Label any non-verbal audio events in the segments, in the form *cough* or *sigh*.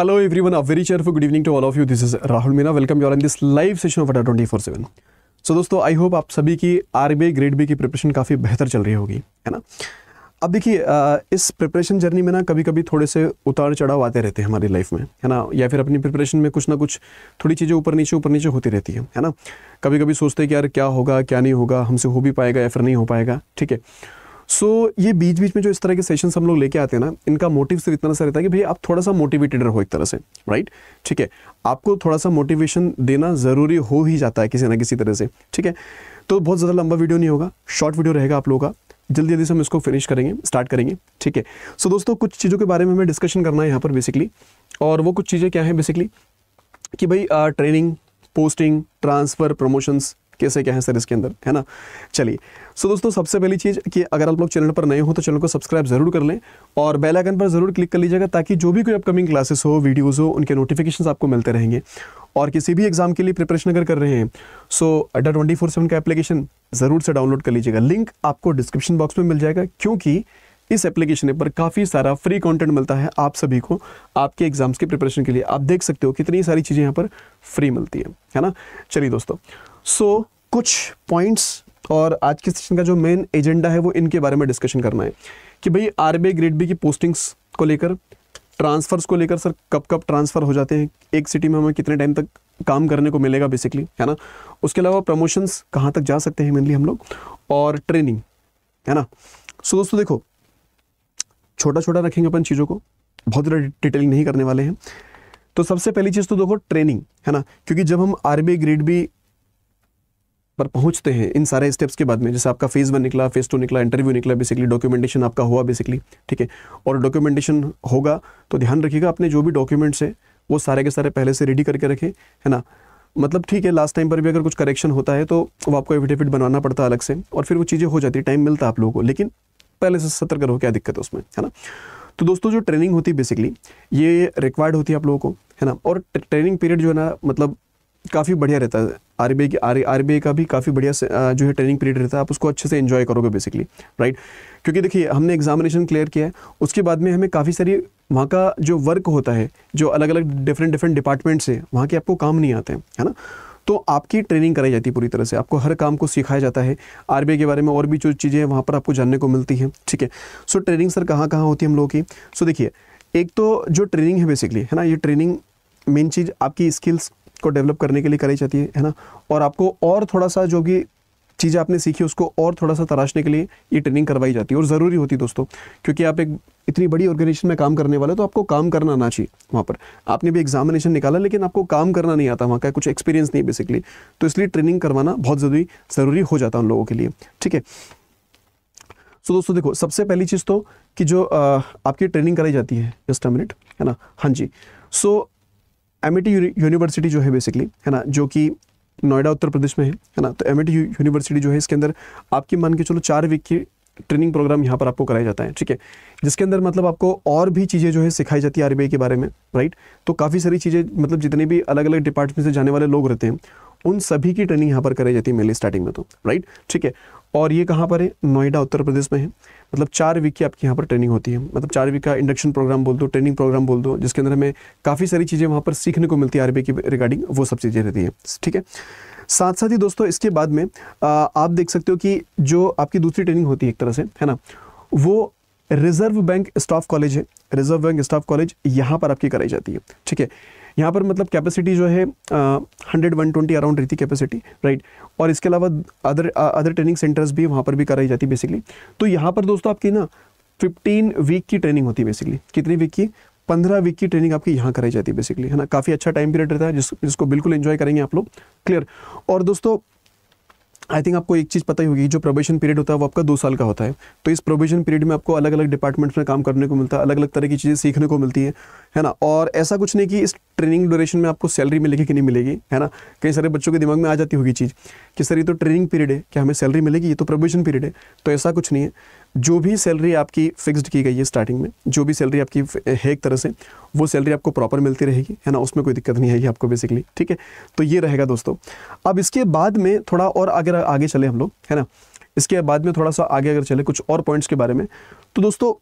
Hello everyone, a very cheerful good evening to all of you. This is Rahul Meena. Welcome you all in this live session of twenty 24/7. So so, दोस्तों I hope आप सभी की R grade B की preparation काफ़ी बेहतर चल रही होगी है ना अब देखिए इस प्रिपरेशन जर्नी में ना कभी कभी थोड़े से उतार चढ़ाव आते रहते हैं हमारी लाइफ में है ना या फिर अपनी प्रिपरेशन में कुछ ना कुछ थोड़ी चीज़ें ऊपर नीचे ऊपर नीचे होती रहती है है ना कभी कभी सोचते हैं कि यार क्या होगा क्या नहीं होगा हमसे हो भी पाएगा या फिर नहीं हो पाएगा ठीक है सो so, ये बीच बीच में जो इस तरह के सेशन हम लोग लेके आते हैं ना इनका मोटिव सिर्फ इतना सा रहता है कि भाई आप थोड़ा सा मोटिवेटेड रहो एक तरह से राइट ठीक है आपको थोड़ा सा मोटिवेशन देना ज़रूरी हो ही जाता है किसी ना किसी तरह से ठीक है तो बहुत ज़्यादा लंबा वीडियो नहीं होगा शॉर्ट वीडियो रहेगा आप लोगों का जल्दी जल्दी से हम इसको फिनिश करेंगे स्टार्ट करेंगे ठीक है सो दोस्तों कुछ चीज़ों के बारे में हमें डिस्कशन करना है यहाँ पर बेसिकली और वो कुछ चीज़ें क्या हैं बेसिकली कि भाई ट्रेनिंग पोस्टिंग ट्रांसफ़र प्रमोशंस कैसे क्या है सर इसके अंदर है ना चलिए सो दोस्तों सबसे पहली चीज़ कि अगर आप लोग चैनल पर नए हो तो चैनल को सब्सक्राइब जरूर कर लें और बेल आइकन पर जरूर क्लिक कर लीजिएगा ताकि जो भी कोई अपकमिंग क्लासेस हो वीडियोज़ हो उनके नोटिफिकेशन आपको मिलते रहेंगे और किसी भी एग्ज़ाम के लिए प्रिपरेशन अगर कर रहे हैं so Adda twenty four seven का एप्लीकेशन ज़रूर से डाउनलोड कर लीजिएगा लिंक आपको डिस्क्रिप्शन बॉक्स में मिल जाएगा क्योंकि इस एप्लीकेशन पर काफ़ी सारा फ्री कंटेंट मिलता है आप सभी को आपके एग्जाम्स के प्रिपरेशन के लिए आप देख सकते हो कितनी सारी चीज़ें यहाँ पर फ्री मिलती है है ना चलिए दोस्तों सो so, कुछ पॉइंट्स और आज के सेशन का जो मेन एजेंडा है वो इनके बारे में डिस्कशन करना है कि भाई आर बी ग्रेड बी की पोस्टिंग्स को लेकर ट्रांसफ़र्स को लेकर सर कब कब ट्रांसफ़र हो जाते हैं एक सिटी में हमें कितने टाइम तक काम करने को मिलेगा बेसिकली है ना उसके अलावा प्रमोशंस कहाँ तक जा सकते हैं मेनली हम लोग और ट्रेनिंग है ना सो दोस्तों देखो छोटा छोटा रखेंगे अपन चीज़ों को बहुत ज़्यादा डिटेलिंग नहीं करने वाले हैं तो सबसे पहली चीज़ तो देखो ट्रेनिंग है ना क्योंकि जब हम आर ग्रेड बी पर पहुंचते हैं इन सारे स्टेप्स के बाद में जैसे आपका फेज़ वन निकला फेज़ टू निकला इंटरव्यू निकला बेसिकली डॉक्यूमेंटेशन आपका हुआ बेसिकली ठीक है और डॉक्यूमेंटेशन होगा तो ध्यान रखिएगा अपने जो भी डॉक्यूमेंट्स है वो सारे के सारे पहले से रेडी करके रखें है ना मतलब ठीक है लास्ट टाइम पर भी अगर कुछ करेक्शन होता है तो वो आपको एफिडेविट बनवाना पड़ता है अलग से और फिर वो चीज़ें हो जाती है टाइम मिलता आप लोगों को लेकिन पहले से सतर्क रहो क्या दिक्कत है उसमें है ना तो दोस्तों जो ट्रेनिंग होती है बेसिकली ये रिक्वायर्ड होती है आप लोगों को है ना और ट्रेनिंग पीरियड जो है ना मतलब काफ़ी बढ़िया रहता है आर बी आई की आर बी आई का भी काफ़ी बढ़िया जो है ट्रेनिंग पीरियड रहता है आप उसको अच्छे से इन्जॉय करोगे बेसिकली राइट क्योंकि देखिए हमने एग्जामिनेशन क्लियर किया है उसके बाद में हमें काफ़ी सारी वहाँ का जो वर्क होता है जो अलग अलग डिफरेंट डिफरेंट डिपार्टमेंट्स है वहाँ के आपको काम नहीं आते हैं है ना तो आपकी ट्रेनिंग कराई जाती है पूरी तरह से आपको हर काम को सिखाया जाता है आर के बारे में और भी जो चीज़ें हैं वहाँ पर आपको जानने को मिलती हैं ठीक है सो ट्रेनिंग सर कहाँ कहाँ होती है हम लोगों की सो देखिए एक तो जो ट्रेनिंग है बेसिकली है ना ये ट्रेनिंग मेन चीज़ आपकी स्किल्स को डेवलप करने के लिए कराई जाती है ना और आपको और थोड़ा सा जो भी चीज़ें आपने सीखी उसको और थोड़ा सा तराशने के लिए ये ट्रेनिंग करवाई जाती है और ज़रूरी होती है दोस्तों क्योंकि आप एक इतनी बड़ी ऑर्गेनाइजेशन में काम करने वाले तो आपको काम करना आना चाहिए वहाँ पर आपने भी एग्जामिनेशन निकाला लेकिन आपको काम करना नहीं आता वहाँ का कुछ एक्सपीरियंस नहीं बेसिकली तो इसलिए ट्रेनिंग करवाना बहुत ज़रूरी ज़रूरी हो जाता है उन लोगों के लिए ठीक है सो दोस्तों देखो सबसे पहली चीज़ तो कि जो आपकी ट्रेनिंग कराई जाती है जस्ट अ मिनट है ना हाँ जी सो एम यूनिवर्सिटी जो है बेसिकली है ना जो कि नोएडा उत्तर प्रदेश में है है ना तो एम यूनिवर्सिटी जो है इसके अंदर आपकी मान के चलो चार वीक की ट्रेनिंग प्रोग्राम यहाँ पर आपको कराया जाता है ठीक है जिसके अंदर मतलब आपको और भी चीज़ें जो है सिखाई जाती है आरबीआई के बारे में राइट तो काफ़ी सारी चीज़ें मतलब जितने भी अलग अलग डिपार्टमेंट से जाने वाले लोग रहते हैं उन सभी की ट्रेनिंग यहाँ पर कराई जाती है मेले स्टार्टिंग में तो राइट ठीक है और ये कहाँ पर है नोएडा उत्तर प्रदेश में है मतलब चार वीक की आपकी यहाँ पर ट्रेनिंग होती है मतलब चार वीक का इंडक्शन प्रोग्राम बोल दो ट्रेनिंग प्रोग्राम बोल दो जिसके अंदर हमें काफ़ी सारी चीज़ें वहाँ पर सीखने को मिलती है आरबी की रिगार्डिंग वो सब चीज़ें रहती है ठीक है साथ साथ ही दोस्तों इसके बाद में आ, आप देख सकते हो कि जो आपकी दूसरी ट्रेनिंग होती है एक तरह से है ना वो रिजर्व बैंक स्टाफ कॉलेज है रिजर्व बैंक स्टाफ कॉलेज यहाँ पर आपकी कराई जाती है ठीक है यहाँ पर मतलब कैपेसिटी जो है हंड्रेड वन ट्वेंटी अराउंड रहती कैपेसिटी राइट और इसके अलावा अदर अदर ट्रेनिंग सेंटर्स भी वहाँ पर भी कराई जाती बेसिकली तो यहाँ पर दोस्तों आपकी ना फिफ्टीन वीक की ट्रेनिंग होती है बेसिकली कितनी वीक की पंद्रह वीक की ट्रेनिंग आपकी यहाँ कराई जाती है बेसिकली है ना काफ़ी अच्छा टाइम पीरियड रहता है जिस जिसको बिल्कुल एंजॉय करेंगे आप लोग क्लियर और दोस्तों आई थिंक आपको एक चीज़ पता ही होगी जो प्रोबेशन पीरियड होता है वो आपका दो साल का होता है तो इस प्रोबेशन पीरियड में आपको अलग अलग डिपार्टमेंट्स में काम करने को मिलता है अलग अलग तरह की चीज़ें सीखने को मिलती है है ना और ऐसा कुछ नहीं कि इस ट्रेनिंग ड्यूरेशन में आपको सैलरी मिलेगी कि नहीं मिलेगी है ना कई सारे बच्चों के दिमाग में आ जाती होगी चीज़ कि सर ये तो ट्रेनिंग पीरियड है क्या हमें सैलरी मिलेगी ये तो प्रोविजन पीरियड है तो ऐसा कुछ नहीं है जो भी सैलरी आपकी फिक्स्ड की गई है स्टार्टिंग में जो भी सैलरी आपकी है एक तरह से वो सैलरी आपको प्रॉपर मिलती रहेगी है ना उसमें कोई दिक्कत नहीं आएगी आपको बेसिकली ठीक है तो ये रहेगा दोस्तों अब इसके बाद में थोड़ा और अगर आगे चले हम लोग है ना इसके बाद में थोड़ा सा आगे अगर चले कुछ और पॉइंट्स के बारे में तो दोस्तों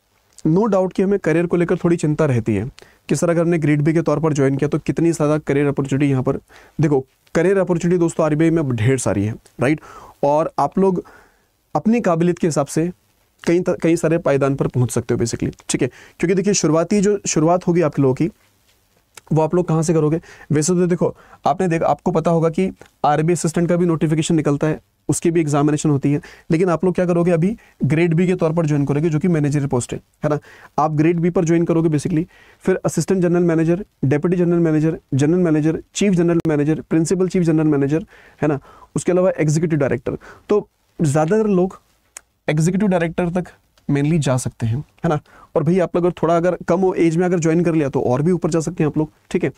नो डाउट कि हमें करियर को लेकर थोड़ी चिंता रहती है कि सर अगर हमने ग्रेड बी के तौर पर ज्वाइन किया तो कितनी ज़्यादा करियर अपॉर्चुनिटी यहाँ पर देखो करियर अपॉर्चुनिटी दोस्तों आर में ढेर सारी है राइट और आप लोग अपनी काबिलियत के हिसाब से कई कई सारे पायदान पर पहुंच सकते हो बेसिकली ठीक है क्योंकि देखिए शुरुआती जो शुरुआत होगी आप लोगों की वो आप लोग कहाँ से करोगे वैसे तो देखो आपने देख आपको पता होगा कि आर असिस्टेंट का भी नोटिफिकेशन निकलता है उसकी भी एग्जामिनेशन होती है लेकिन आप लोग क्या करोगे अभी ग्रेड बी के तौर पर ज्वाइन करोगे जो कि मैनेजर पोस्ट है है ना आप ग्रेड बी पर ज्वाइन करोगे बेसिकली फिर assistant general manager deputy general manager general manager chief general manager principal chief general manager है ना उसके अलावा एग्जीक्यूटिव डायरेक्टर तो ज़्यादातर लोग एग्जीक्यूटिव डायरेक्टर तक मेनली जा सकते हैं है ना और भाई आप लोग अगर थोड़ा अगर कम हो एज में अगर ज्वाइन कर लिया तो और भी ऊपर जा सकते हैं आप लोग ठीक है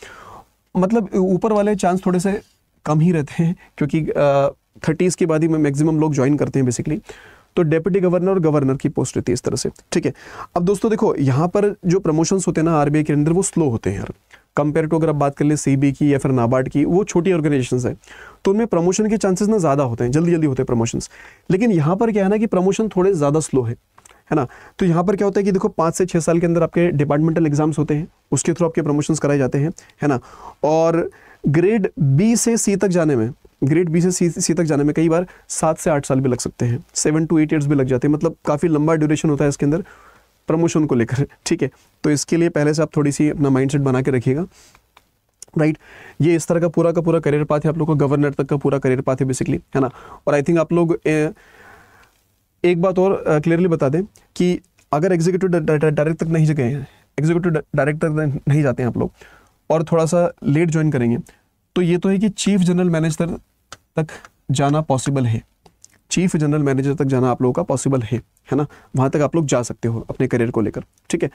मतलब ऊपर वाले चांस थोड़े से कम ही रहते हैं क्योंकि थर्टीज़ के बाद ही मैक्सिमम लोग ज्वाइन करते हैं बेसिकली तो डेप्यूटी गवर्नर और गवर्नर की पोस्ट रहती है इस तरह से ठीक है अब दोस्तों देखो यहाँ पर जो प्रमोशंस होते हैं ना आरबीआई के अंदर वो स्लो होते हैं यार कंपेयर टू अगर आप बात कर ले सी की या फिर नाबार्ड की वो छोटी ऑर्गेनाइजेशन है तो उनमें प्रमोशन के चांसेस ना ज़्यादा होते हैं जल्दी जल्दी होते हैं प्रमोशंस लेकिन यहाँ पर क्या है ना कि प्रमोशन थोड़े ज़्यादा स्लो है है ना तो यहाँ पर क्या होता है कि देखो पाँच से छः साल के अंदर आपके डिपार्टमेंटल एग्जाम्स होते हैं उसके थ्रू आपके प्रमोशंस कराए जाते हैं है ना और ग्रेड बी से सी तक जाने में ग्रेड बी से सी सी तक जाने में कई बार सात से आठ साल भी लग सकते हैं सेवन टू एट ईयर्स भी लग जाते हैं मतलब काफ़ी लंबा ड्यूरेशन होता है इसके अंदर प्रमोशन को लेकर *laughs* ठीक है तो इसके लिए पहले से आप थोड़ी सी अपना सेट बना के रखिएगा राइट right. ये इस तरह का पूरा का पूरा करियर पाथ है आप लोग का गवर्नर तक का पूरा करियर पाथ है बेसिकली है ना और आई थिंक आप लोग ए, एक बात और क्लियरली बता दें कि अगर एग्जीक्यूटिव डायरेक्टर तक नहीं गए हैं एग्जीक्यूटिव डायरेक्टर नहीं जाते हैं आप लोग और थोड़ा सा लेट ज्वाइन करेंगे तो ये तो है कि चीफ जनरल मैनेजर तक जाना पॉसिबल है चीफ जनरल मैनेजर तक जाना आप लोगों का पॉसिबल है है ना वहाँ तक आप लोग जा सकते हो अपने करियर को लेकर ठीक है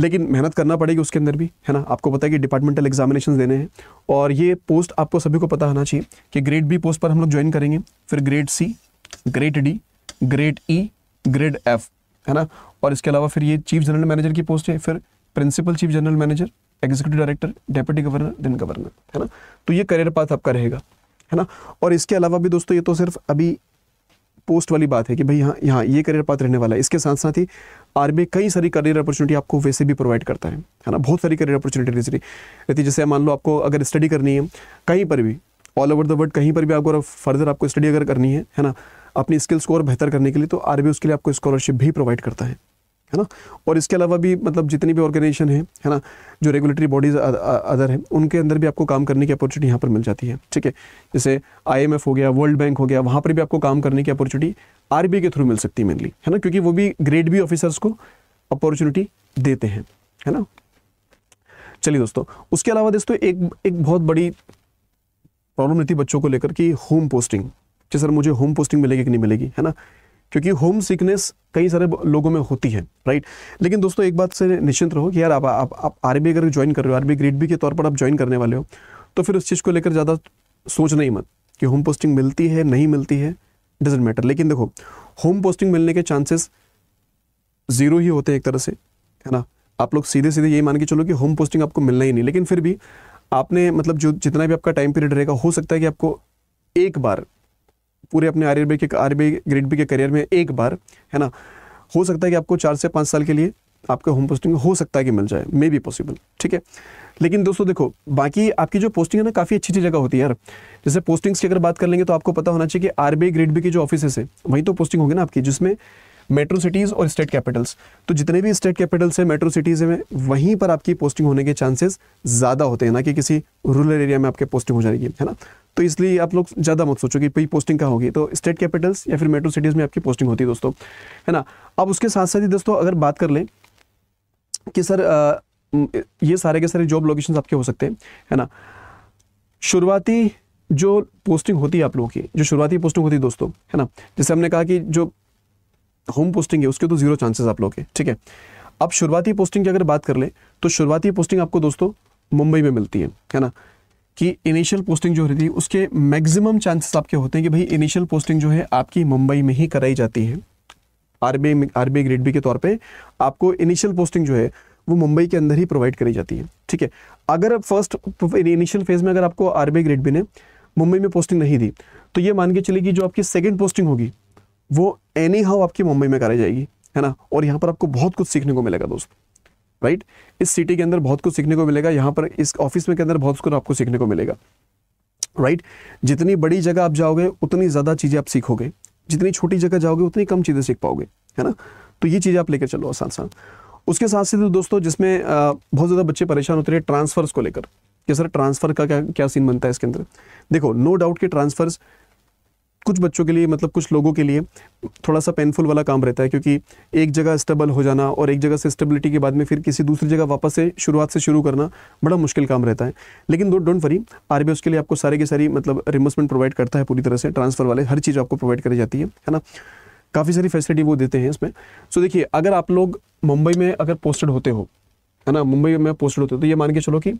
लेकिन मेहनत करना पड़ेगी उसके अंदर भी है ना आपको पता है कि डिपार्टमेंटल एग्जामिनेशन देने हैं और ये पोस्ट आपको सभी को पता होना चाहिए कि ग्रेड बी पोस्ट पर हम लोग ज्वाइन करेंगे फिर grade C grade D grade E grade F है ना और इसके अलावा फिर ये चीफ जनरल मैनेजर की पोस्ट है फिर principal chief general manager executive director deputy governor then governor है ना तो ये करियर पाथ आपका रहेगा है ना और इसके अलावा भी दोस्तों ये तो सिर्फ अभी पोस्ट वाली बात है कि भाई यहाँ यहाँ ये करियर पाथ रहने वाला है इसके साथ साथ ही आर्मी कई सारी करियर अपॉर्चुनिटी आपको वैसे भी प्रोवाइड करता है है ना बहुत सारी करियर अपॉर्चुनिटी रहती है जैसे मान लो आपको अगर स्टडी करनी है कहीं पर भी ऑल ओवर द वर्ल्ड कहीं पर भी आपको फर्दर आपको स्टडी अगर करनी है है ना अपनी स्किल्स को और बेहतर करने के लिए तो आर्मी उसके लिए आपको स्कॉलरशिप भी प्रोवाइड करता है है ना और इसके अलावा भी मतलब जितनी भी ऑर्गेनाइजेशन है है ना जो रेगुलेटरी बॉडीज़ अदर हैं उनके अंदर भी आपको काम करने की अपॉर्चुनिटी यहाँ पर मिल जाती है ठीक है जैसे आईएमएफ हो गया वर्ल्ड बैंक हो गया वहाँ पर भी आपको काम करने की अपॉर्चुनिटी आरबीआई के थ्रू मिल सकती है मेनली है ना क्योंकि वो भी ग्रेड बी ऑफिसर्स को अपॉर्चुनिटी देते हैं है ना चलिए दोस्तों उसके अलावा दोस्तों एक एक बहुत बड़ी प्रॉब्लम रहती बच्चों को लेकर कि होम पोस्टिंग कि सर मुझे होम पोस्टिंग मिलेगी कि नहीं मिलेगी है ना क्योंकि होम सिकनेस कई सारे लोगों में होती है राइट लेकिन दोस्तों एक बात से निश्चिंत रहो कि यार आप आप, आप आरबी अगर ज्वाइन कर रहे हो आरबी ग्रेड बी के तौर पर आप ज्वाइन करने वाले हो तो फिर उस चीज़ को लेकर ज़्यादा सोचना ही मत कि होम पोस्टिंग मिलती है नहीं मिलती है डजेंट मैटर लेकिन देखो होम पोस्टिंग मिलने के चांसेस ज़ीरो ही होते हैं एक तरह से है ना आप लोग सीधे सीधे यही मान के चलो कि होम पोस्टिंग आपको मिलना ही नहीं लेकिन फिर भी आपने मतलब जो जितना भी आपका टाइम पीरियड रहेगा हो सकता है कि आपको एक बार पूरे अपने आर के आर ग्रेड बी के करियर में एक बार है ना हो सकता है कि आपको चार से पाँच साल के लिए आपका होम पोस्टिंग हो सकता है कि मिल जाए मे बी पॉसिबल ठीक है लेकिन दोस्तों देखो बाकी आपकी जो पोस्टिंग है ना काफ़ी अच्छी अच्छी जगह होती है यार जैसे पोस्टिंग्स की अगर बात कर लेंगे तो आपको पता होना चाहिए कि आर ग्रेड बी की जो ऑफिस है वहीं तो पोस्टिंग होगी ना आपकी जिसमें मेट्रो सिटीज़ और स्टेट कैपिटल्स तो जितने भी स्टेट कैपिटल्स हैं मेट्रो सिटीज़ में वहीं पर आपकी पोस्टिंग होने के चांसेस ज़्यादा होते हैं ना कि किसी रूरल एरिया में आपके पोस्टिंग हो जाएगी है ना तो इसलिए आप लोग ज़्यादा मत सोचो कि भाई पोस्टिंग कहाँ होगी तो स्टेट कैपिटल्स या फिर मेट्रो सिटीज़ में आपकी पोस्टिंग होती है दोस्तों है ना अब उसके साथ साथ ही दोस्तों अगर बात कर लें कि सर आ, ये सारे के सारे जॉब लोकेशन आपके हो सकते हैं है ना शुरुआती जो पोस्टिंग होती है आप लोगों की जो शुरुआती पोस्टिंग होती है दोस्तों है ना जैसे हमने कहा कि जो होम पोस्टिंग है उसके तो जीरो चांसेस आप लोग के ठीक है अब शुरुआती पोस्टिंग की अगर बात कर लें तो शुरुआती पोस्टिंग आपको दोस्तों मुंबई में मिलती है है ना कि इनिशियल पोस्टिंग जो हो रही थी उसके मैक्सिमम चांसेस आपके होते हैं कि भाई इनिशियल पोस्टिंग जो है आपकी मुंबई में ही कराई जाती है आरबीआई आरबीआई ग्रेड बी के तौर पे आपको इनिशियल पोस्टिंग जो है वो मुंबई के अंदर ही प्रोवाइड करी जाती है ठीक है अगर फर्स्ट इनिशियल फेज में अगर आपको आरबीआई ग्रेड बी ने मुंबई में पोस्टिंग नहीं दी तो ये मान के चले कि जो आपकी सेकेंड पोस्टिंग होगी वो एनी हाउ आपकी मुंबई में कराई जाएगी है ना और यहाँ पर आपको बहुत कुछ सीखने को मिलेगा दोस्तों राइट इस सिटी के अंदर बहुत कुछ सीखने को मिलेगा यहाँ पर इस ऑफिस में के अंदर बहुत कुछ आपको सीखने को मिलेगा राइट जितनी बड़ी जगह आप जाओगे उतनी ज़्यादा चीज़ें आप सीखोगे जितनी छोटी जगह जाओगे उतनी कम चीज़ें सीख पाओगे है ना तो ये चीज़ें आप लेकर चलो आसान सा उसके साथ साथ तो दोस्तों जिसमें बहुत ज़्यादा बच्चे परेशान होते रहे ट्रांसफ़र्स को लेकर कि सर ट्रांसफ़र का क्या क्या सीन बनता है इसके अंदर देखो नो डाउट कि ट्रांसफ़र्स कुछ बच्चों के लिए मतलब कुछ लोगों के लिए थोड़ा सा पेनफुल वाला काम रहता है क्योंकि एक जगह स्टेबल हो जाना और एक जगह से स्टेबिलिटी के बाद में फिर किसी दूसरी जगह वापस से शुरुआत से शुरू करना बड़ा मुश्किल काम रहता है लेकिन दो डोंट वरी आर उसके लिए आपको सारे के सारी मतलब रिम्बर्समेंट प्रोवाइड करता है पूरी तरह से ट्रांसफर वाले हर चीज़ आपको प्रोवाइड करी जाती है है ना काफ़ी सारी फैसिलिटी वो देते हैं इसमें सो देखिए अगर आप लोग मुंबई में अगर पोस्टेड होते हो है ना मुंबई में पोस्टेड होते हो तो ये मान के चलो कि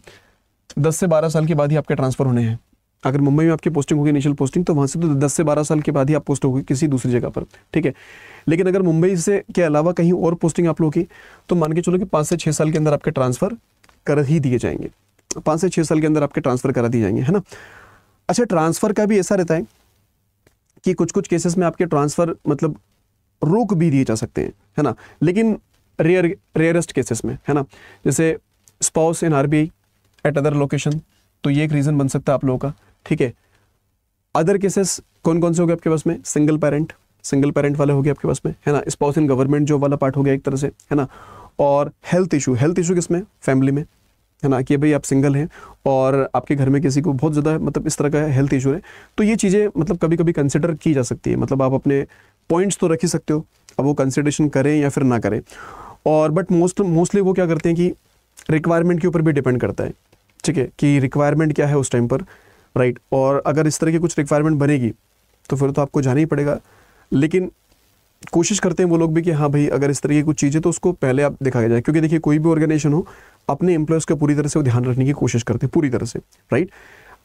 दस से बारह साल के बाद ही आपके ट्रांसफ़र होने हैं अगर मुंबई में आपकी पोस्टिंग होगी इनिशियल पोस्टिंग तो वहाँ से तो दस से बारह साल के बाद ही आप पोस्ट होगी किसी दूसरी जगह पर ठीक है लेकिन अगर मुंबई से के अलावा कहीं और पोस्टिंग आप लोग की तो मान के चलो कि पाँच से छः साल के अंदर आपके ट्रांसफ़र कर ही दिए जाएंगे पाँच से छः साल के अंदर आपके ट्रांसफ़र करा दिए जाएंगे है ना अच्छा ट्रांसफ़र का भी ऐसा रहता है कि कुछ कुछ केसेस में आपके ट्रांसफ़र मतलब रोक भी दिए जा सकते हैं है ना लेकिन रेयर रेयरेस्ट केसेस में है ना जैसे spouse in R at other location तो ये एक रीज़न बन सकता है आप लोगों का ठीक है अदर केसेस कौन कौन से हो गए आपके पास में सिंगल पेरेंट सिंगल पेरेंट वाले हो गए आपके पास में है ना स्पाउस इन गवर्नमेंट जॉब वाला पार्ट हो गया एक तरह से है ना और हेल्थ इशू हेल्थ इशू किसमें फैमिली में है ना कि भाई आप सिंगल हैं और आपके घर में किसी को बहुत ज़्यादा मतलब इस तरह का हेल्थ इशू है तो ये चीज़ें मतलब कभी कभी कंसिडर की जा सकती है मतलब आप अपने पॉइंट्स तो रख ही सकते हो अब वो कंसिडरेशन करें या फिर ना करें और बट मोस्ट मोस्टली वो क्या करते हैं कि रिक्वायरमेंट के ऊपर भी डिपेंड करता है ठीक है कि रिक्वायरमेंट क्या है उस टाइम पर राइट और अगर इस तरह की कुछ रिक्वायरमेंट बनेगी तो फिर तो आपको जाना ही पड़ेगा लेकिन कोशिश करते हैं वो लोग भी कि हाँ भाई अगर इस तरह की कुछ चीज़ें तो उसको पहले आप दिखाया जाए क्योंकि देखिए कोई भी ऑर्गेनाइजेशन हो अपने एम्प्लॉयज़ का पूरी तरह से वो ध्यान रखने की कोशिश करते हैं पूरी तरह से राइट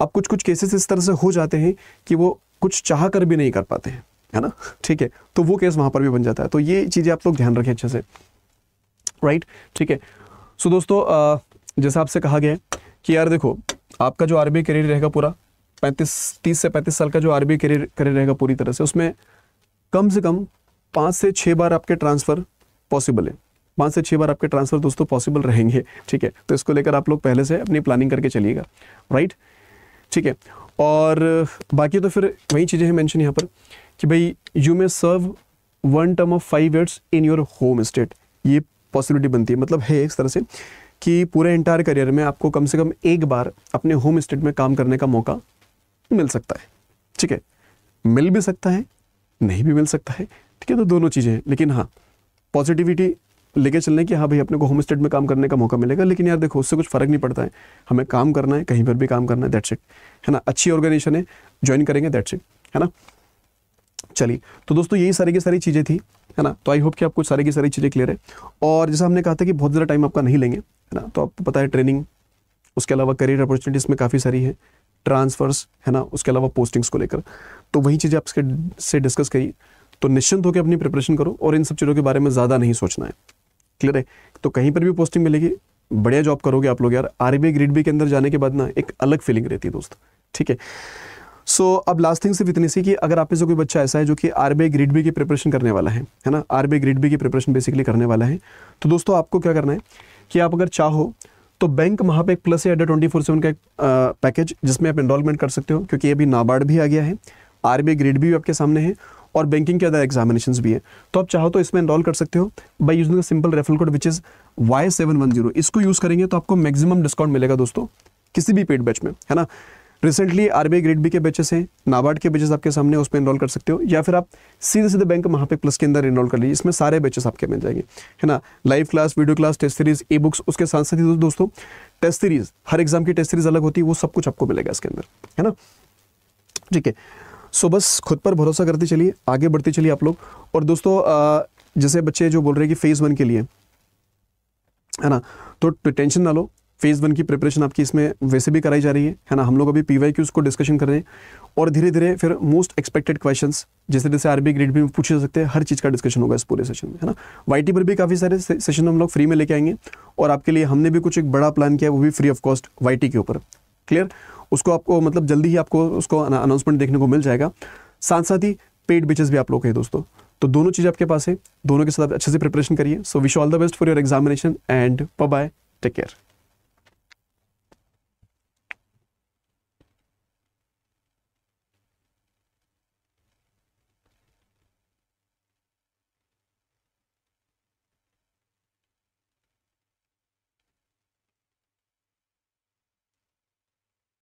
अब कुछ कुछ केसेस इस तरह से हो जाते हैं कि वो कुछ चाह कर भी नहीं कर पाते हैं है ना ठीक है तो वो केस वहाँ पर भी बन जाता है तो ये चीज़ें आप लोग ध्यान रखें अच्छे से राइट ठीक है सो दोस्तों जैसा आपसे कहा गया है कि यार देखो आपका जो आर्मी करियर रहेगा पूरा पैंतीस तीस से पैंतीस साल का जो आरबी करियर करियर रहेगा पूरी तरह से उसमें कम से कम पाँच से छः बार आपके ट्रांसफ़र पॉसिबल है पाँच से छः बार आपके ट्रांसफ़र दोस्तों पॉसिबल रहेंगे ठीक है तो इसको लेकर आप लोग पहले से अपनी प्लानिंग करके चलिएगा राइट ठीक है और बाकी तो फिर वही चीज़ें हैं मैंशन यहाँ पर कि भाई you may serve one term of five years in your home state ये पॉसिबिलिटी बनती है मतलब है एक तरह से कि पूरे इंटायर करियर में आपको कम से कम एक बार अपने होम स्टेट में काम करने का मौका मिल सकता है ठीक है मिल भी सकता है नहीं भी मिल सकता है ठीक है तो दोनों चीज़ें लेकिन हाँ पॉजिटिविटी लेके चलने की हाँ भाई अपने को होम स्टेट में काम करने का मौका मिलेगा लेकिन यार देखो उससे कुछ फर्क नहीं पड़ता है हमें काम करना है कहीं पर भी काम करना है दैट्स इट है ना अच्छी ऑर्गेनाइजेशन है ज्वाइन करेंगे दैट्स इट है ना चलिए तो दोस्तों यही सारी की सारी चीज़ें थी है ना तो आई होप कि आपको सारी की सारी चीज़ें क्लियर है और जैसा हमने कहा था कि बहुत ज़्यादा टाइम आपका नहीं लेंगे है ना तो आपको पता है ट्रेनिंग उसके अलावा करियर अपॉर्चुनिटीज़ में काफ़ी सारी है ट्रांसफर्स है ना उसके अलावा पोस्टिंग्स को लेकर तो वही चीज़ें आपके से डिस्कस करी तो निश्चिंत होकर अपनी प्रिपरेशन करो और इन सब चीज़ों के बारे में ज़्यादा नहीं सोचना है क्लियर है तो कहीं पर भी पोस्टिंग मिलेगी बढ़िया जॉब करोगे आप लोग यार आर ग्रेड बी के अंदर जाने के बाद ना एक अलग फीलिंग रहती है दोस्त ठीक है सो so, अब लास्ट थिंग सिर्फ इतनी सी कि अगर आप में से कोई बच्चा ऐसा है जो कि आर ग्रेड बी की प्रिपरेशन करने वाला है है ना आर ग्रेड बी की प्रिपरेशन बेसिकली करने वाला है तो दोस्तों आपको क्या करना है कि आप अगर चाहो तो बैंक वहाँ पे एक प्लस है ट्वेंटी फोर सेवन का एक पैकेज जिसमें आप इनरोलमेंट कर सकते हो क्योंकि अभी नाबार्ड भी आ गया है आर ग्रेड भी आपके सामने है और बैंकिंग के अदर एग्जामिनेशन भी है तो आप चाहो तो इसमें इनरोल कर सकते हो by using simple referral code which is Y seven one zero इसको यूज़ करेंगे तो आपको मैक्सिमम डिस्काउंट मिलेगा दोस्तों किसी भी पेड बैच में है ना रिसेंटली आरबीआई ग्रेड बी के बैचेस हैं नाबार्ड के बैचेस आपके सामने उसमें इनरोल कर सकते हो या फिर आप सीधे सीधे बैंक वहाँ पे प्लस के अंदर इनरोल कर लीजिए इसमें सारे बैचेस आपके मिल जाएंगे है ना live class video class test series e books उसके साथ साथ ही दोस्तों टेस्ट सीरीज हर एग्जाम की टेस्ट सीरीज अलग होती है वो सब कुछ आपको मिलेगा इसके अंदर है ना ठीक है सो बस खुद पर भरोसा करते चलिए आगे बढ़ते चलिए आप लोग और दोस्तों जैसे बच्चे जो बोल रहे हैं कि फेज़ वन के लिए है ना तो टेंशन ना लो फेज़ वन की प्रिपरेशन आपकी इसमें वैसे भी कराई जा रही है है ना हम लोग अभी पी वाई को डिस्कशन कर रहे हैं और धीरे धीरे फिर मोस्ट एक्सपेक्टेड क्वेश्चन जैसे जैसे आरबी ग्रेड भी पूछे जा सकते हैं हर चीज़ का डिस्कशन होगा इस पूरे सेशन में है ना वाई पर भी काफ़ी सारे सेशन हम लोग फ्री में लेके आएंगे और आपके लिए हमने भी कुछ एक बड़ा प्लान किया वो भी फ्री ऑफ कॉस्ट वाई के ऊपर क्लियर उसको आपको मतलब जल्दी ही आपको उसको अनाउंसमेंट देखने को मिल जाएगा साथ साथ ही पेड बिचेस भी आप लोग के दोस्तों तो दोनों चीज़ आपके पास है दोनों के साथ अच्छे से प्रिपरेशन करिए so wish all the best for your examination and bye take care